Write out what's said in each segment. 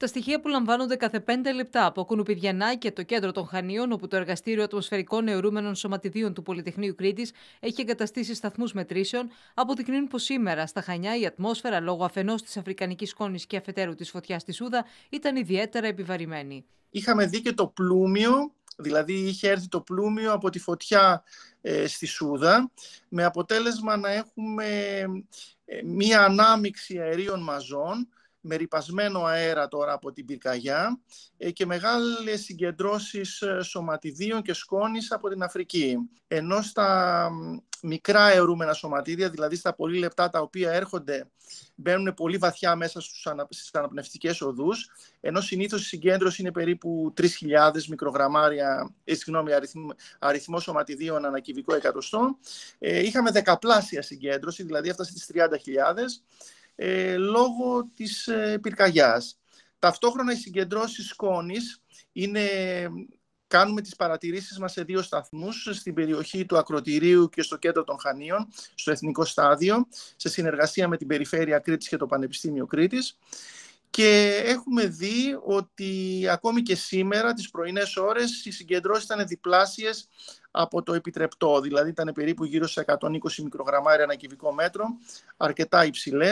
Τα στοιχεία που λαμβάνονται κάθε πέντε λεπτά από Κουνουπιδιανά και το κέντρο των Χανίων, όπου το Εργαστήριο Ατμοσφαιρικών Νεωρούμενων Σωματιδίων του Πολυτεχνείου Κρήτης έχει εγκαταστήσει σταθμούς μετρήσεων, αποδεικνύουν πως σήμερα στα Χανιά η ατμόσφαιρα λόγω αφενός της Αφρικανικής Κόνης και αφετέρου της φωτιάς στη Σούδα ήταν ιδιαίτερα επιβαρημένη. Είχαμε δει και το πλούμιο Δηλαδή είχε έρθει το πλούμιο από τη φωτιά ε, στη Σούδα με αποτέλεσμα να έχουμε ε, μία ανάμειξη αερίων μαζών με ρηπασμένο αέρα τώρα από την πυρκαγιά ε, και μεγάλες συγκεντρώσεις ε, σωματιδίων και σκόνης από την Αφρική. Ενώ στα μικρά αερούμενα σωματίδια, δηλαδή στα πολύ λεπτά τα οποία έρχονται, μπαίνουν πολύ βαθιά μέσα στους ανα, στις αναπνευστικές οδούς, ενώ συνήθως η συγκέντρωση είναι περίπου 3.000 μικρογραμμάρια, ε, συγγνώμη, αριθμό σωματιδίων ανά κυβικό εκατοστό. Ε, είχαμε δεκαπλάσια συγκέντρωση, δηλαδή έφτασε στις 30.000 ε, λόγω της ε, πυρκαγιάς. Ταυτόχρονα οι συγκεντρώσεις σκόνης είναι, κάνουμε τις παρατηρήσεις μας σε δύο σταθμούς, στην περιοχή του Ακροτηρίου και στο κέντρο των Χανίων, στο Εθνικό Στάδιο, σε συνεργασία με την Περιφέρεια Κρήτης και το Πανεπιστήμιο Κρήτης. Και έχουμε δει ότι ακόμη και σήμερα, τις πρωινές ώρες, οι συγκεντρώσεις ήταν διπλάσιες από το επιτρεπτό. Δηλαδή ήταν περίπου γύρω σε 120 μικρογραμμάρια ανακυβικό κυβικό μέτρο, αρκετά υψηλές.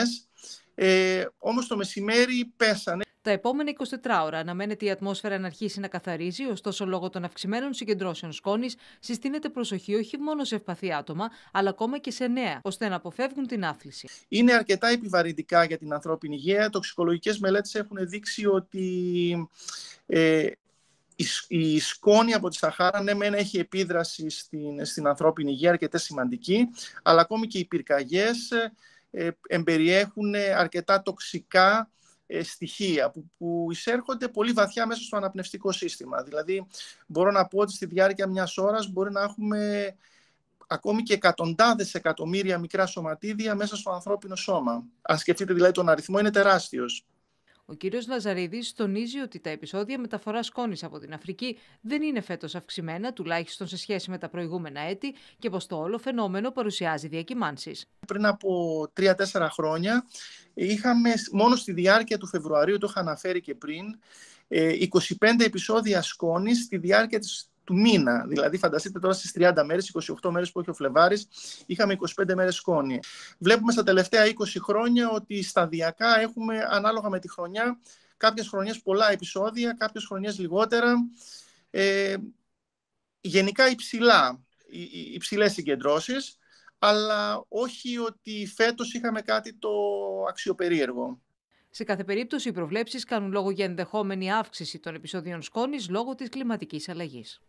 Ε, όμως το μεσημέρι πέσανε. Τα επόμενα 24 ώρα αναμένεται η ατμόσφαιρα να αρχίσει να καθαρίζει, ωστόσο λόγω των αυξημένων συγκεντρώσεων σκόνης συστήνεται προσοχή όχι μόνο σε ευπαθή άτομα, αλλά ακόμα και σε νέα, ώστε να αποφεύγουν την άθληση. Είναι αρκετά επιβαρυντικά για την ανθρώπινη υγεία. Τοξικολογικές μελέτες έχουν δείξει ότι ε, η σκόνη από τη Σαχάρα, ναι, έχει επίδραση στην, στην ανθρώπινη υγεία αρκετά σημαντική, αλλά ακόμη και οι πυρκαγιές ε, εμπεριέχουν ε, αρκετά τοξικά ε, στοιχεία που, που εισέρχονται πολύ βαθιά μέσα στο αναπνευστικό σύστημα. Δηλαδή μπορώ να πω ότι στη διάρκεια μιας ώρας μπορεί να έχουμε ακόμη και εκατοντάδες εκατομμύρια μικρά σωματίδια μέσα στο ανθρώπινο σώμα. Αν σκεφτείτε δηλαδή τον αριθμό είναι τεράστιος. Ο κύριος Λαζαρίδης τονίζει ότι τα επεισόδια μεταφοράς σκόνης από την Αφρική δεν είναι φέτος αυξημένα, τουλάχιστον σε σχέση με τα προηγούμενα έτη και πως το όλο φαινόμενο παρουσιάζει διακυμάνσεις. Πριν από 3-4 χρόνια είχαμε μόνο στη διάρκεια του Φεβρουαρίου, το είχα αναφέρει και πριν, 25 ε, επεισόδια σκόνης στη διάρκεια της του μήνα. Δηλαδή, φανταστείτε τώρα στις 30 μέρε, 28 μέρες που έχει ο Φλεβάρης, είχαμε 25 μέρες σκόνη. Βλέπουμε στα τελευταία 20 χρόνια ότι σταδιακά έχουμε ανάλογα με τη χρονιά κάποιες χρονιές πολλά επεισόδια, κάποιες χρονιές λιγότερα. Ε, γενικά υψηλά, υψηλές συγκεντρώσεις, αλλά όχι ότι φέτος είχαμε κάτι το αξιοπερίεργο. Σε κάθε περίπτωση, οι προβλέψεις κάνουν λόγο για ενδεχόμενη αύξηση των επεισόδιων σκόνης λόγω της κλιματικής αλλαγής.